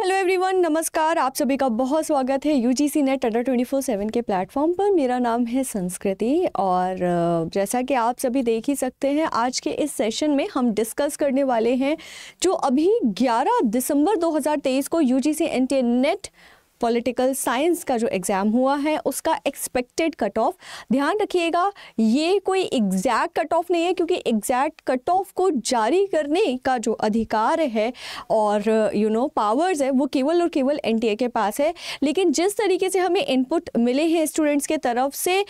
hello everyone नमस्कार आप सभी का बहुत स्वागत है यूजीसी नेट अंडर ट्वेंटी फोर सेवन के प्लेटफॉर्म पर मेरा नाम है संस्कृति और जैसा कि आप सभी देख ही सकते हैं आज के इस सेशन में हम डिस्कस करने वाले हैं जो अभी 11 दिसंबर 2023 को UGC NTA NET political science का जो एग्ज़ाम हुआ है उसका एक्सपेक्टेड कट ऑफ ध्यान रखिएगा ये कोई एग्जैक्ट कट ऑफ नहीं है क्योंकि एग्जैक्ट कट ऑफ को जारी करने का जो अधिकार है और यू नो पावर्स है वो केवल और केवल एन के पास है लेकिन जिस तरीके से हमें इनपुट मिले हैं स्टूडेंट्स के तरफ से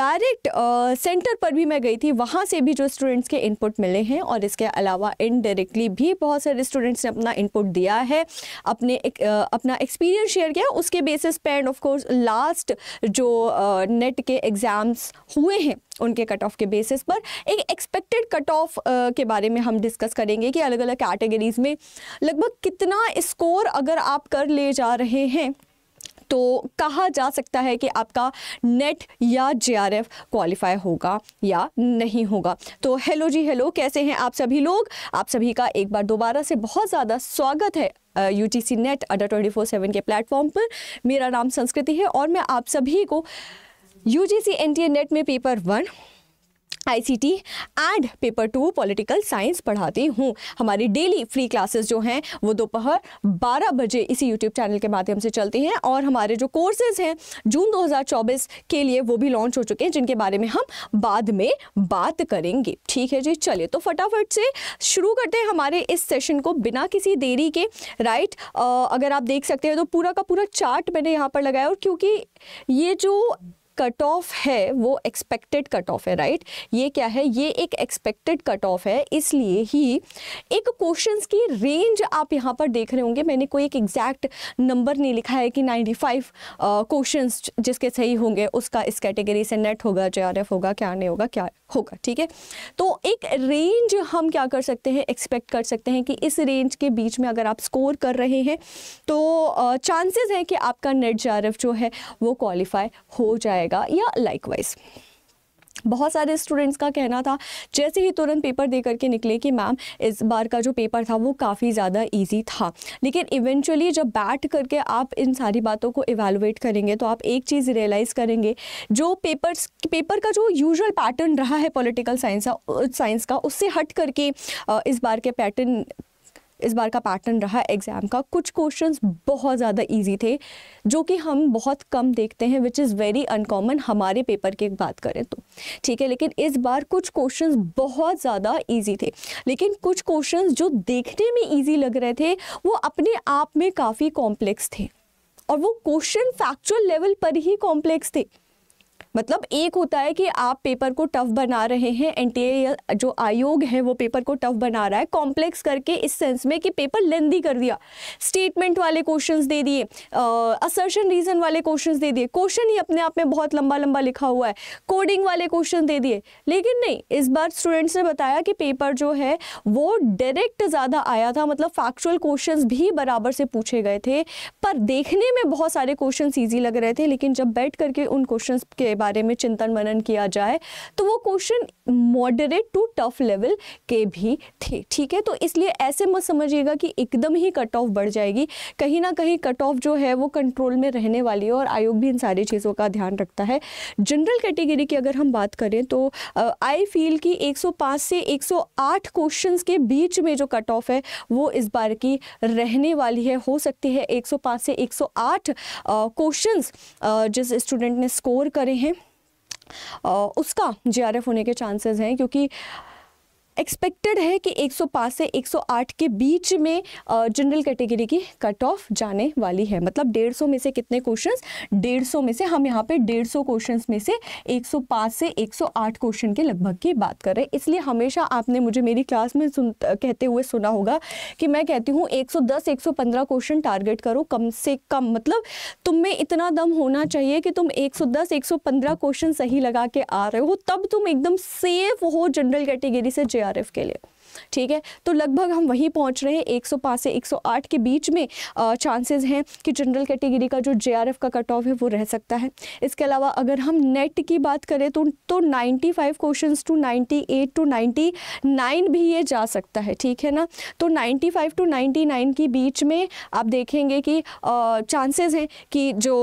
डायरेक्ट सेंटर पर भी मैं गई थी वहाँ से भी जो स्टूडेंट्स के इनपुट मिले हैं और इसके अलावा इनडायरेक्टली भी बहुत सारे स्टूडेंट्स ने अपना इनपुट दिया है अपने अपना एक्सपीरियंस शेयर किया है उसके बेसिस पे एंड ऑफ कोर्स लास्ट जो नेट के एग्ज़ाम्स हुए हैं उनके कट ऑफ के बेसिस पर एक एक्सपेक्टेड कट ऑफ के बारे में हम डिस्कस करेंगे कि अलग अलग कैटेगरीज़ में लगभग कितना स्कोर अगर आप कर ले जा रहे हैं तो कहा जा सकता है कि आपका नेट या जे क्वालिफाई होगा या नहीं होगा तो हेलो जी हेलो कैसे हैं आप सभी लोग आप सभी का एक बार दोबारा से बहुत ज़्यादा स्वागत है U G C NET Adda twenty four seven के प्लेटफॉर्म पर मेरा नाम संस्कृति है और मैं आप सभी को U G C N T A NET में paper one ICT and paper two political science पढ़ाती हूँ हमारी डेली फ्री क्लासेस जो हैं वो दोपहर 12 बजे इसी यूट्यूब चैनल के माध्यम से चलती हैं और हमारे जो कोर्सेज हैं जून 2024 के लिए वो भी लॉन्च हो चुके हैं जिनके बारे में हम बाद में बात करेंगे ठीक है जी चलिए तो फटाफट से शुरू करते हैं हमारे इस सेशन को बिना किसी देरी के राइट अगर आप देख सकते हैं तो पूरा का पूरा चार्ट मैंने यहाँ पर लगाया और क्योंकि ये जो कट ऑफ है वो एक्सपेक्टेड कट ऑफ है राइट ये क्या है ये एक एक्सपेक्टेड कट ऑफ है इसलिए ही एक क्वेश्चंस की रेंज आप यहाँ पर देख रहे होंगे मैंने कोई एक एग्जैक्ट नंबर नहीं लिखा है कि 95 क्वेश्चन uh, जिसके सही होंगे उसका इस कैटेगरी से नेट होगा जे होगा क्या नहीं होगा क्या होगा ठीक है तो एक रेंज हम क्या कर सकते हैं एक्सपेक्ट कर सकते हैं कि इस रेंज के बीच में अगर आप स्कोर कर रहे हैं तो चांसेस uh, हैं कि आपका नेट जे जो है वो क्वालिफाई हो जाएगा जाएगा या लाइकवाइज बहुत सारे स्टूडेंट्स का कहना था जैसे ही तुरंत पेपर दे करके निकले कि मैम इस बार का जो पेपर था वो काफ़ी ज़्यादा इजी था लेकिन इवेंचुअली जब बैठ करके आप इन सारी बातों को इवेलुएट करेंगे तो आप एक चीज़ रियलाइज़ करेंगे जो पेपर्स पेपर का जो यूजुअल पैटर्न रहा है पॉलिटिकल साइंस साइंस का उससे हट करके इस बार के पैटर्न इस बार का पैटर्न रहा एग्ज़ाम का कुछ क्वेश्चंस बहुत ज़्यादा इजी थे जो कि हम बहुत कम देखते हैं विच इज़ वेरी अनकॉमन हमारे पेपर की बात करें तो ठीक है लेकिन इस बार कुछ क्वेश्चंस बहुत ज़्यादा इजी थे लेकिन कुछ क्वेश्चंस जो देखने में इजी लग रहे थे वो अपने आप में काफ़ी कॉम्प्लेक्स थे और वो क्वेश्चन फैक्चुअल लेवल पर ही कॉम्प्लेक्स थे मतलब एक होता है कि आप पेपर को टफ बना रहे हैं एन जो आयोग है वो पेपर को टफ बना रहा है कॉम्प्लेक्स करके इस सेंस में कि पेपर लेंदी कर दिया स्टेटमेंट वाले क्वेश्चन दे दिए असर्शन रीजन वाले क्वेश्चन दे दिए क्वेश्चन ही अपने आप में बहुत लंबा लंबा लिखा हुआ है कोडिंग वाले क्वेश्चन दे दिए लेकिन नहीं इस बार स्टूडेंट्स ने बताया कि पेपर जो है वो डायरेक्ट ज़्यादा आया था मतलब फैक्चुअल क्वेश्चन भी बराबर से पूछे गए थे पर देखने में बहुत सारे क्वेश्चन ईजी लग रहे थे लेकिन जब बैठ करके उन क्वेश्चन के बारे में चिंतन मनन किया जाए तो वो question moderate to tough level के भी थे ठीक है तो इसलिए ऐसे मत समझिएगा कि एकदम ही कट ऑफ बढ़ जाएगी कहीं ना कहीं कट ऑफ जो है वो कंट्रोल में रहने वाली है और आयोग भी इन सारी चीज़ों का ध्यान रखता है जनरल कैटेगरी की अगर हम बात करें तो आई फील कि 105 से 108 क्वेश्चंस के बीच में जो कट ऑफ है वो इस बार की रहने वाली है हो सकती है 105 से 108 क्वेश्चंस जिस स्टूडेंट ने स्कोर करे हैं उसका जे होने के चांसेस हैं क्योंकि एक्सपेक्टेड है कि 105 से 108 के बीच में जनरल कैटेगरी की कट ऑफ जाने वाली है मतलब 150 में से कितने क्वेश्चंस 150 में से हम यहाँ पे 150 क्वेश्चन में से 105 से 108 क्वेश्चन के लगभग की बात कर रहे हैं इसलिए हमेशा आपने मुझे मेरी क्लास में सुन कहते हुए सुना होगा कि मैं कहती हूँ 110 115 क्वेश्चन टारगेट करो कम से कम मतलब तुम में इतना दम होना चाहिए कि तुम एक सौ क्वेश्चन सही लगा के आ रहे हो तब तुम एकदम सेफ हो जनरल कैटेगरी से जे एफ के लिए ठीक है तो लगभग हम वहीं पहुंच रहे हैं 105 से 108 के बीच में चांसेस हैं कि जनरल कैटेगरी का जो जेआरएफ का कट ऑफ है वो रह सकता है इसके अलावा अगर हम नेट की बात करें तो तो 95 क्वेश्चंस टू 98 टू 99 भी ये जा सकता है ठीक है ना तो 95 टू 99 के बीच में आप देखेंगे कि चांसेस हैं कि जो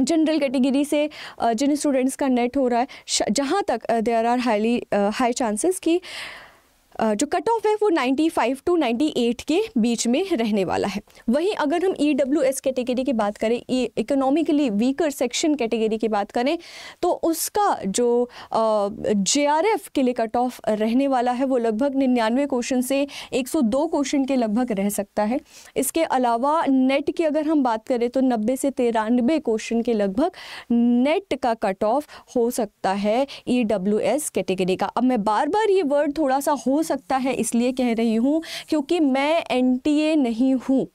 जनरल कैटेगरी से जिन स्टूडेंट्स का नेट हो रहा है जहाँ तक there are highly high chances कि जो कट ऑफ है वो 95 टू 98 के बीच में रहने वाला है वहीं अगर हम ई डब्ल्यू एस कैटेगरी की बात करें इकोनॉमिकली वीकर सेक्शन कैटेगरी की बात करें तो उसका जो जे आर एफ के लिए कट ऑफ रहने वाला है वो लगभग निन्यानवे क्वेश्चन से 102 क्वेश्चन के लगभग रह सकता है इसके अलावा नेट की अगर हम बात करें तो नब्बे से तिरानबे क्वेश्चन के लगभग नेट का कट ऑफ हो सकता है ई डब्ल्यू एस कैटेगरी का अब मैं बार बार ये वर्ड थोड़ा सा हो सकता है इसलिए कह रही हूँ क्योंकि मैं एन नहीं हूँ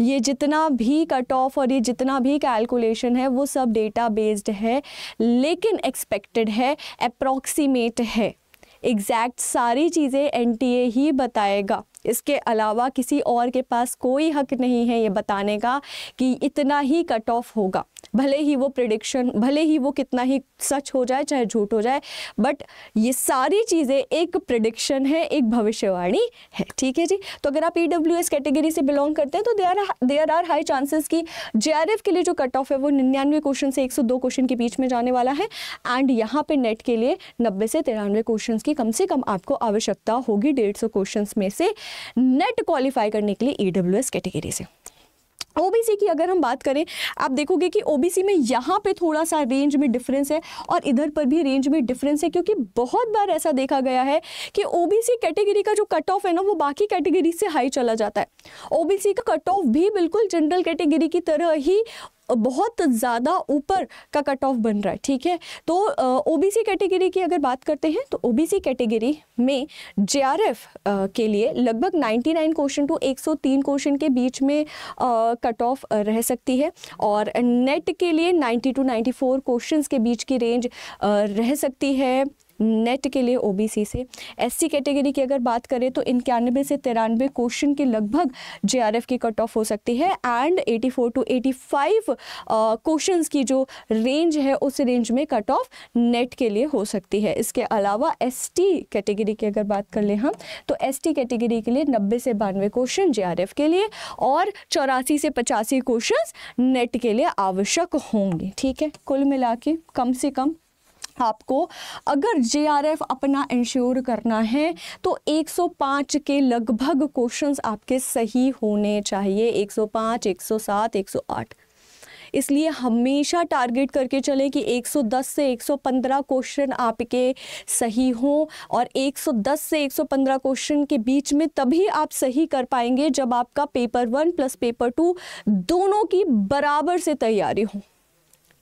ये जितना भी कट ऑफ और ये जितना भी कैलकुलेशन है वो सब डेटा बेस्ड है लेकिन एक्सपेक्टेड है अप्रॉक्सीमेट है एग्जैक्ट सारी चीज़ें एनटीए ही बताएगा इसके अलावा किसी और के पास कोई हक नहीं है ये बताने का कि इतना ही कट ऑफ होगा भले ही वो प्रडिक्शन भले ही वो कितना ही सच हो जाए चाहे झूठ हो जाए बट ये सारी चीज़ें एक प्रडिक्शन है एक भविष्यवाणी है ठीक है जी तो अगर आप ई डब्ल्यू एस कैटेगरी से बिलोंग करते हैं तो there there are high chances कि जे आर एफ के लिए जो कट ऑफ है वो निन्यानवे क्वेश्चन से एक सौ दो क्वेश्चन के बीच में जाने वाला है एंड यहाँ पे नेट के लिए नब्बे से तिरानवे क्वेश्चन की कम से कम आपको आवश्यकता होगी डेढ़ सौ क्वेश्चन में से नेट क्वालिफाई करने के लिए ई डब्ल्यू एस कैटेगरी से ओबीसी की अगर हम बात करें आप देखोगे कि ओबीसी में यहाँ पे थोड़ा सा रेंज में डिफरेंस है और इधर पर भी रेंज में डिफरेंस है क्योंकि बहुत बार ऐसा देखा गया है कि ओबीसी कैटेगरी का जो कट ऑफ है ना वो बाकी कैटेगरी से हाई चला जाता है ओबीसी का कट ऑफ भी बिल्कुल जनरल कैटेगरी की तरह ही बहुत ज़्यादा ऊपर का कट ऑफ बन रहा है ठीक है तो ओबीसी कैटेगरी की अगर बात करते हैं तो ओबीसी कैटेगरी में जेआरएफ के लिए लगभग 99 क्वेश्चन टू 103 क्वेश्चन के बीच में कट ऑफ रह सकती है और नेट के लिए 90 टू 94 क्वेश्चंस के बीच की रेंज रह सकती है नेट के लिए ओबीसी से एससी कैटेगरी की अगर बात करें तो इक्यानवे से तिरानवे क्वेश्चन के लगभग जेआरएफ की कट ऑफ हो सकती है एंड 84 टू 85 क्वेश्चंस की जो रेंज है उस रेंज में कट ऑफ नेट के लिए हो सकती है इसके अलावा एसटी कैटेगरी की अगर बात कर लें हम तो एसटी कैटेगरी के लिए नब्बे से बानवे क्वेश्चन जे के लिए और चौरासी से पचासी क्वेश्चन नेट के लिए आवश्यक होंगे ठीक है कुल मिला के कम से कम आपको अगर एफ अपना इंश्योर करना है तो 105 के लगभग क्वेश्चंस आपके सही होने चाहिए 105, 107, 108 इसलिए हमेशा टारगेट करके चलें कि 110 से 115 क्वेश्चन आपके सही हों और 110 से 115 क्वेश्चन के बीच में तभी आप सही कर पाएंगे जब आपका paper one plus paper two दोनों की बराबर से तैयारी हो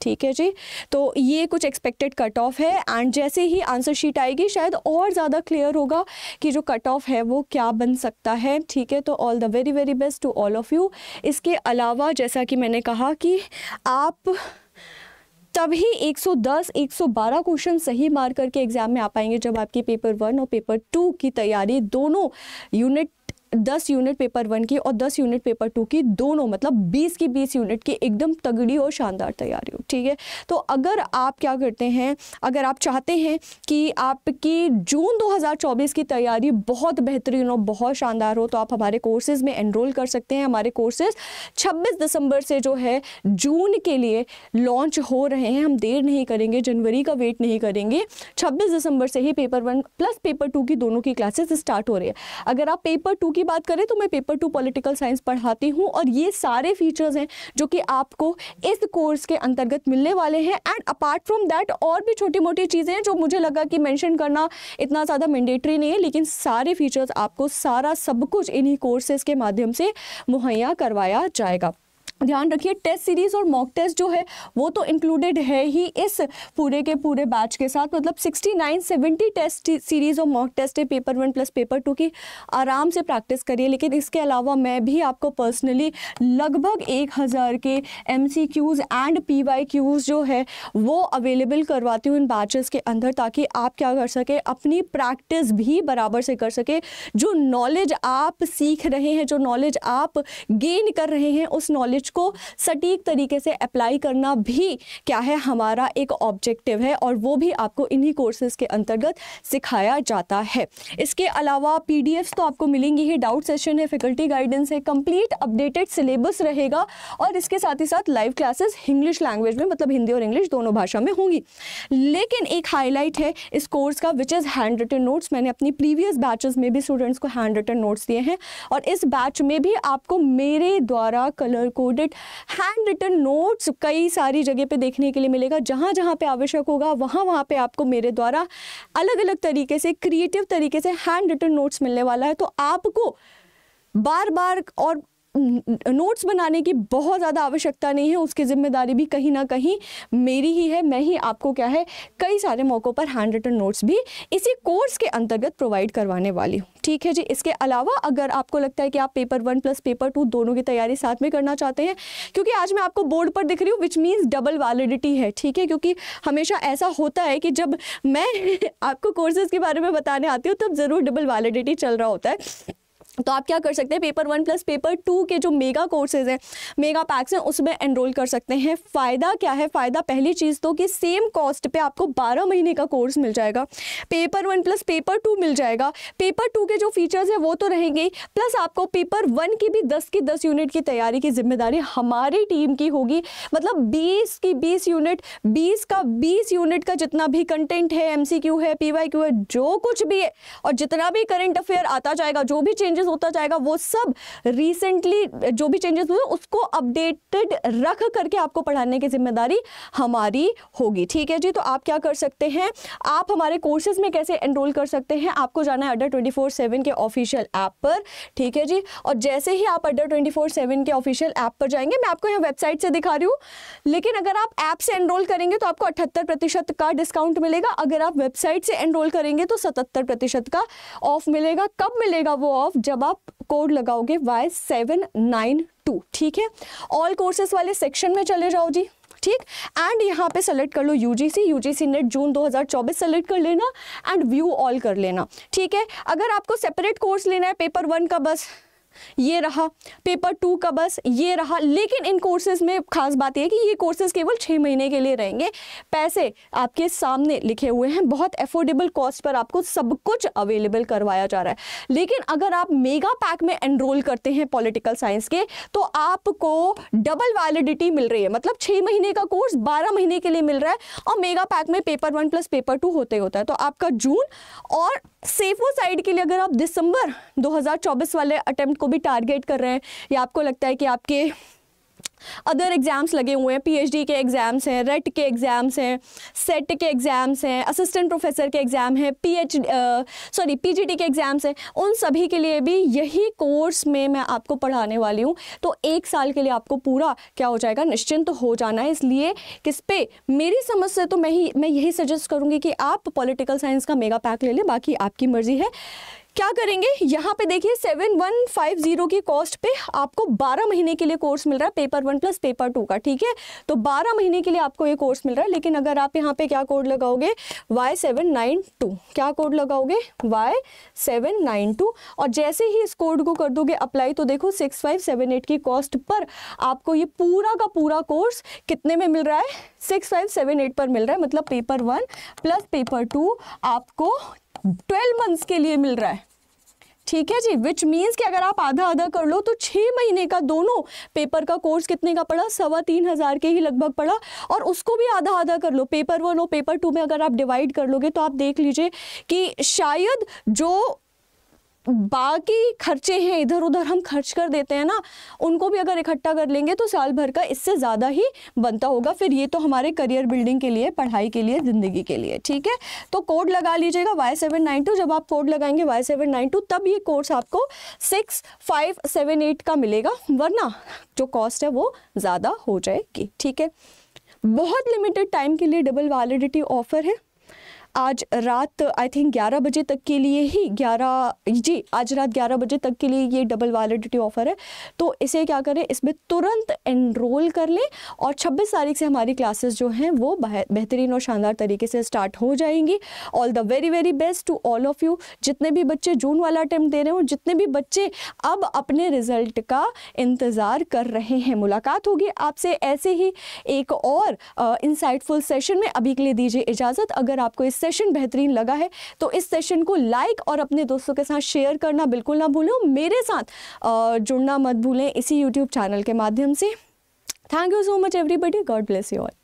ठीक है जी तो ये कुछ एक्सपेक्टेड कट ऑफ है एंड जैसे ही आंसर शीट आएगी शायद और ज़्यादा क्लियर होगा कि जो कट ऑफ है वो क्या बन सकता है ठीक है तो all the very very best to all of you इसके अलावा जैसा कि मैंने कहा कि आप तभी 110, 112 क्वेश्चन सही मार करके एग्ज़ाम में आ पाएंगे जब आपकी पेपर वन और पेपर टू की तैयारी दोनों यूनिट दस यूनिट पेपर वन की और दस यूनिट पेपर टू की दोनों मतलब बीस की बीस यूनिट की एकदम तगड़ी और शानदार तैयारी हो ठीक है तो अगर आप क्या करते हैं अगर आप चाहते हैं कि आपकी जून 2024 की तैयारी बहुत बेहतरीन हो बहुत शानदार हो तो आप हमारे कोर्सेज़ में एनरोल कर सकते हैं हमारे कोर्सेज़ छब्बीस दिसंबर से जो है जून के लिए लॉन्च हो रहे हैं हम देर नहीं करेंगे जनवरी का वेट नहीं करेंगे 26 दिसंबर से ही paper one plus paper two की दोनों की क्लासेस स्टार्ट हो रही है अगर आप पेपर टू की की बात करें तो मैं पेपर टू पॉलिटिकल साइंस पढ़ाती हूँ और ये सारे फीचर्स हैं जो कि आपको इस कोर्स के अंतर्गत मिलने वाले हैं एंड अपार्ट फ्रॉम दैट और भी छोटी मोटी चीज़ें हैं जो मुझे लगा कि मैंशन करना इतना ज़्यादा मैंडेटरी नहीं है लेकिन सारे फीचर्स आपको सारा सब कुछ इन्हीं कोर्सेज के माध्यम से मुहैया करवाया जाएगा ध्यान रखिए टेस्ट सीरीज़ और मॉक टेस्ट जो है वो तो इंक्लूडेड है ही इस पूरे के पूरे बैच के साथ मतलब 69 70 टेस्ट सीरीज़ और मॉक टेस्ट है paper one plus paper two की आराम से प्रैक्टिस करिए लेकिन इसके अलावा मैं भी आपको पर्सनली लगभग एक हज़ार के एम एंड पी जो है वो अवेलेबल करवाती हूँ इन बैचेस के अंदर ताकि आप क्या कर सकें अपनी प्रैक्टिस भी बराबर से कर सकें जो नॉलेज आप सीख रहे हैं जो नॉलेज आप गेन कर रहे हैं उस नॉलेज को सटीक तरीके से अप्लाई करना भी क्या है हमारा एक ऑब्जेक्टिव है और वो भी आपको इन्हीं कोर्सेज के अंतर्गत सिखाया जाता है इसके अलावा पी तो आपको मिलेंगी ही डाउट सेशन है फैकल्टी गाइडेंस है कंप्लीट अपडेटेड सिलेबस रहेगा और इसके साथ ही साथ लाइव क्लासेस इंग्लिश लैंग्वेज में मतलब हिंदी और इंग्लिश दोनों भाषा में होंगी लेकिन एक हाईलाइट है इस कोर्स का which is handwritten notes मैंने अपनी प्रीवियस बैचेस में भी स्टूडेंट्स को हैंड रिटन नोट्स दिए हैं और इस बैच में भी आपको मेरे द्वारा colour coded handwritten notes कई सारी जगह पे देखने के लिए मिलेगा जहाँ जहाँ पे आवश्यक होगा वहाँ वहाँ पे आपको मेरे द्वारा अलग अलग तरीके से क्रिएटिव तरीके से हैंड रिटन नोट्स मिलने वाला है तो आपको बार बार और नोट्स बनाने की बहुत ज़्यादा आवश्यकता नहीं है उसकी ज़िम्मेदारी भी कहीं ना कहीं मेरी ही है मैं ही आपको क्या है कई सारे मौक़ों पर हैंड रिटन नोट्स भी इसी कोर्स के अंतर्गत प्रोवाइड करवाने वाली हूँ ठीक है जी इसके अलावा अगर आपको लगता है कि आप paper one plus paper two दोनों की तैयारी साथ में करना चाहते हैं क्योंकि आज मैं आपको बोर्ड पर दिख रही हूँ विच मीन्स डबल वैलिडिटी है ठीक है क्योंकि हमेशा ऐसा होता है कि जब मैं आपको कोर्सेज़ के बारे में बताने आती हूँ तब ज़रूर डबल वैलिडिटी चल रहा होता है तो आप क्या कर सकते हैं paper one plus paper two के जो मेगा कोर्सेज हैं मेगा पैक्स हैं उसमें एनरोल कर सकते हैं फ़ायदा क्या है फ़ायदा पहली चीज़ तो कि सेम कॉस्ट पे आपको 12 महीने का कोर्स मिल जाएगा paper one plus paper two मिल जाएगा पेपर टू के जो फीचर्स हैं वो तो रहेंगे प्लस आपको पेपर वन की भी दस की दस यूनिट की तैयारी की जिम्मेदारी हमारी टीम की होगी मतलब बीस की बीस यूनिट बीस का बीस यूनिट का जितना भी कंटेंट है एम है पी है जो कुछ भी है और जितना भी करेंट अफेयर आता जाएगा जो भी चेंजेस चेंजेस होता जाएगा वो सब रिसेंटली जो भी चेंजेस हुए उसको अपडेटेड रख करके आपको पढ़ाने की जिम्मेदारी हमारी होगी ठीक है जी तो आप क्या कर सकते हैं आप हमारे कोर्सेज में कैसे एनरोल कर सकते हैं आपको जाना है अडर ट्वेंटी फोर के ऑफिशियल ऐप पर ठीक है जी और जैसे ही आप अडर ट्वेंटी फोर के ऑफिशियल ऐप पर जाएंगे मैं आपको यहाँ वेबसाइट से दिखा रही हूँ लेकिन अगर आप ऐप से एनरोल करेंगे तो आपको अठहत्तर प्रतिशत का डिस्काउंट मिलेगा अगर आप वेबसाइट से एनरोल करेंगे तो सतहत्तर प्रतिशत का ऑफ मिलेगा कब मिलेगा वो ऑफ जब जब आप कोड लगाओगे वाई सेवन नाइन टू ठीक है ऑल कोर्सेज वाले सेक्शन में चले जाओ जी ठीक एंड यहाँ पे सेलेक्ट कर लो UGC UGC NET June 2024 select कर लेना एंड व्यू ऑल कर लेना ठीक है अगर आपको सेपरेट कोर्स लेना है पेपर वन का बस ये रहा पेपर टू का बस ये रहा लेकिन इन कोर्सेज में खास बात यह कि ये कोर्सेज केवल छः महीने के लिए रहेंगे पैसे आपके सामने लिखे हुए हैं बहुत एफोर्डेबल कॉस्ट पर आपको सब कुछ अवेलेबल करवाया जा रहा है लेकिन अगर आप मेगा पैक में एनरोल करते हैं पॉलिटिकल साइंस के तो आपको डबल वैलिडिटी मिल रही है मतलब छः महीने का कोर्स बारह महीने के लिए मिल रहा है और मेगा पैक में paper one plus paper two होते होता है तो आपका जून और सेफो साइड के लिए अगर आप दिसंबर दो वाले अटैम्प्ट को भी टारगेट कर रहे हैं या आपको लगता है कि आपके अदर एग्ज़ाम्स लगे हुए हैं पीएचडी के एग्ज़ाम्स हैं रेट के एग्ज़ाम्स हैं सेट के एग्ज़ाम्स हैं असिस्टेंट प्रोफेसर के एग्ज़ाम हैं पीएच सॉरी पीजीटी के एग्ज़ाम्स हैं उन सभी के लिए भी यही कोर्स में मैं आपको पढ़ाने वाली हूँ तो एक साल के लिए आपको पूरा क्या हो जाएगा निश्चिंत तो हो जाना है इसलिए किस पे मेरी समझ से तो मैं ही मैं यही सजेस्ट करूँगी कि आप पॉलिटिकल साइंस का मेगा पैक ले लें बाकी आपकी मर्ज़ी है क्या करेंगे यहाँ पे देखिए सेवन वन फाइव जीरो की कॉस्ट पे आपको बारह महीने के लिए कोर्स मिल रहा है paper one plus paper two का ठीक है तो बारह महीने के लिए आपको ये कोर्स मिल रहा है लेकिन अगर आप यहाँ पे क्या कोड लगाओगे वाई सेवन नाइन टू क्या कोड लगाओगे वाई सेवन नाइन टू और जैसे ही इस कोड को कर दोगे अप्लाई तो देखो सिक्स फाइव सेवन एट की कॉस्ट पर आपको ये पूरा का पूरा कोर्स कितने में मिल रहा है सिक्स फाइव सेवन एट पर मिल रहा है मतलब paper one plus paper two आपको ट्वेल्व मंथ्स के लिए मिल रहा है ठीक है जी विच मीन्स कि अगर आप आधा आधा कर लो तो छः महीने का दोनों पेपर का कोर्स कितने का पड़ा सवा तीन हज़ार के ही लगभग पड़ा और उसको भी आधा आधा कर लो पेपर वन और पेपर टू में अगर आप डिवाइड कर लोगे तो आप देख लीजिए कि शायद जो बाकी खर्चे हैं इधर उधर हम खर्च कर देते हैं ना उनको भी अगर इकट्ठा कर लेंगे तो साल भर का इससे ज़्यादा ही बनता होगा फिर ये तो हमारे करियर बिल्डिंग के लिए पढ़ाई के लिए ज़िंदगी के लिए ठीक है तो कोड लगा लीजिएगा वाई सेवन नाइन टू जब आप कोड लगाएंगे वाई सेवन नाइन टू तब ये कोर्स आपको सिक्स फाइव सेवन एट का मिलेगा वरना जो कॉस्ट है वो ज़्यादा हो जाएगी ठीक है बहुत लिमिटेड टाइम के लिए डबल वैलिडिटी ऑफर है आज रात आई थिंक 11 बजे तक के लिए ही 11 जी आज रात 11 बजे तक के लिए ये डबल वैलिडिटी ऑफ़र है तो इसे क्या करें इसमें तुरंत एनरोल कर लें और 26 तारीख से हमारी क्लासेस जो हैं वो बेहतरीन और शानदार तरीके से स्टार्ट हो जाएंगी all the very very best to all of you जितने भी बच्चे जून वाला अटैम्प्ट दे रहे हो जितने भी बच्चे अब अपने रिजल्ट का इंतज़ार कर रहे हैं मुलाकात होगी आपसे ऐसे ही एक और इंसाइटफुल सेशन में अभी के लिए दीजिए इजाज़त अगर आपको इस सेशन बेहतरीन लगा है तो इस सेशन को लाइक और अपने दोस्तों के साथ शेयर करना बिल्कुल ना भूलें मेरे साथ जुड़ना मत भूलें इसी यूट्यूब चैनल के माध्यम से thank you so much everybody God bless you all